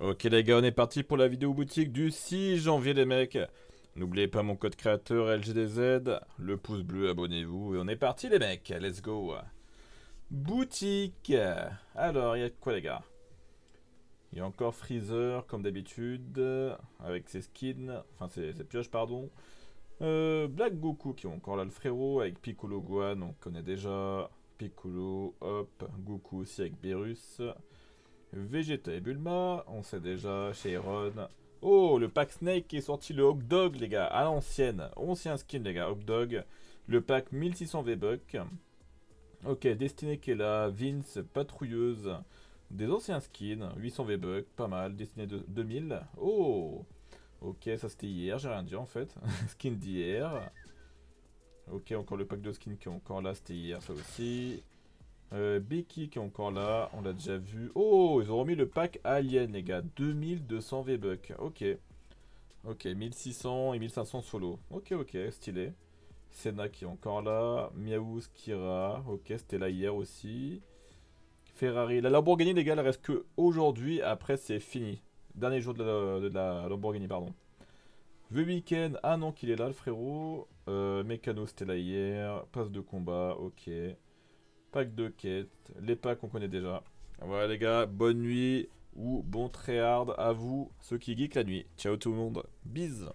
Ok les gars, on est parti pour la vidéo boutique du 6 janvier les mecs. N'oubliez pas mon code créateur LGDZ, le pouce bleu, abonnez-vous et on est parti les mecs, let's go. Boutique. Alors, il y a quoi les gars Il y a encore Freezer comme d'habitude, avec ses skins, enfin ses, pioches pardon. Euh, Black Goku qui ont encore là le frérot, avec Piccolo Guan, on connaît déjà. Piccolo, hop, Goku aussi avec Beerus. Vegeta et Bulma, on sait déjà, chez Oh, le pack Snake qui est sorti, le Hog Dog, les gars, à l'ancienne. Ancien skin, les gars, Hog Dog. Le pack 1600 V-Bucks. Ok, Destiné qui est là, Vince, Patrouilleuse. Des anciens skins, 800 V-Bucks, pas mal. Destiné de 2000. Oh Ok, ça c'était hier, j'ai rien dit en fait. skin d'hier. Ok, encore le pack de skins qui est encore là, c'était hier, ça aussi. Euh, qui est encore là, on l'a déjà vu. Oh, ils ont remis le pack Alien, les gars. 2200 V-Bucks, ok. Ok, 1600 et 1500 solo. Ok, ok, stylé. Senna qui est encore là. Miaouz, Kira. Ok, c'était là hier aussi. Ferrari. La Lamborghini, les gars, elle reste que aujourd'hui. Après, c'est fini. Dernier jour de la, Lamborghini, pardon. The Weekend. Ah non, qu'il est là, le frérot. Euh, Mécano, c'était là hier. Passe de combat. Ok. Pack de quêtes. Les packs, on connaît déjà. Voilà, les gars, bonne nuit ou bon très hard à vous, ceux qui geek la nuit. Ciao tout le monde. bisous.